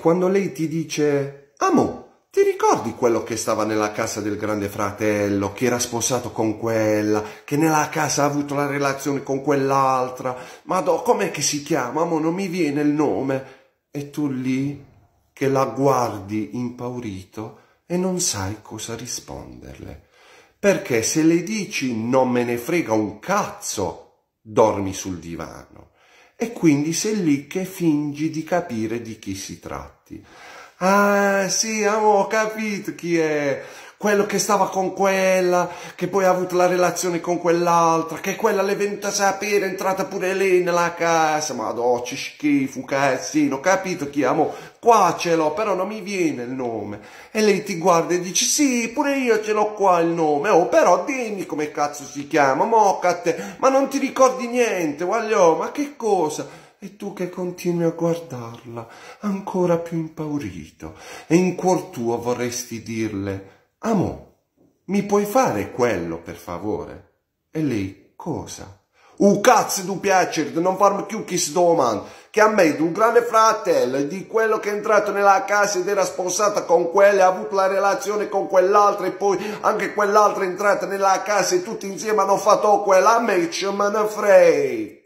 quando lei ti dice Amo, ti ricordi quello che stava nella casa del grande fratello, che era sposato con quella, che nella casa ha avuto la relazione con quell'altra? Madò, com'è che si chiama? Amo, non mi viene il nome. E tu lì che la guardi impaurito e non sai cosa risponderle. Perché se le dici non me ne frega un cazzo, dormi sul divano e quindi sei lì che fingi di capire di chi si tratti. Ah sì, avevo capito chi è quello che stava con quella, che poi ha avuto la relazione con quell'altra, che quella le è venuta a sapere, è entrata pure lei nella casa, ma docci schifo, cazzino, capito chi amo? Qua ce l'ho, però non mi viene il nome. E lei ti guarda e dici, sì, pure io ce l'ho qua il nome, oh, però dimmi come cazzo si chiama, moccate, ma non ti ricordi niente, guaglio, ma che cosa? e tu che continui a guardarla, ancora più impaurito, e in cuor tuo vorresti dirle Amo, mi puoi fare quello per favore? E lei, cosa? Un cazzo di piacere di non farmi più chi si domanda che me messo un grande fratello di quello che è entrato nella casa ed era sposata con quella, ha avuto la relazione con quell'altra e poi anche quell'altra è entrata nella casa e tutti insieme hanno fatto quella, a me ci me ne frega.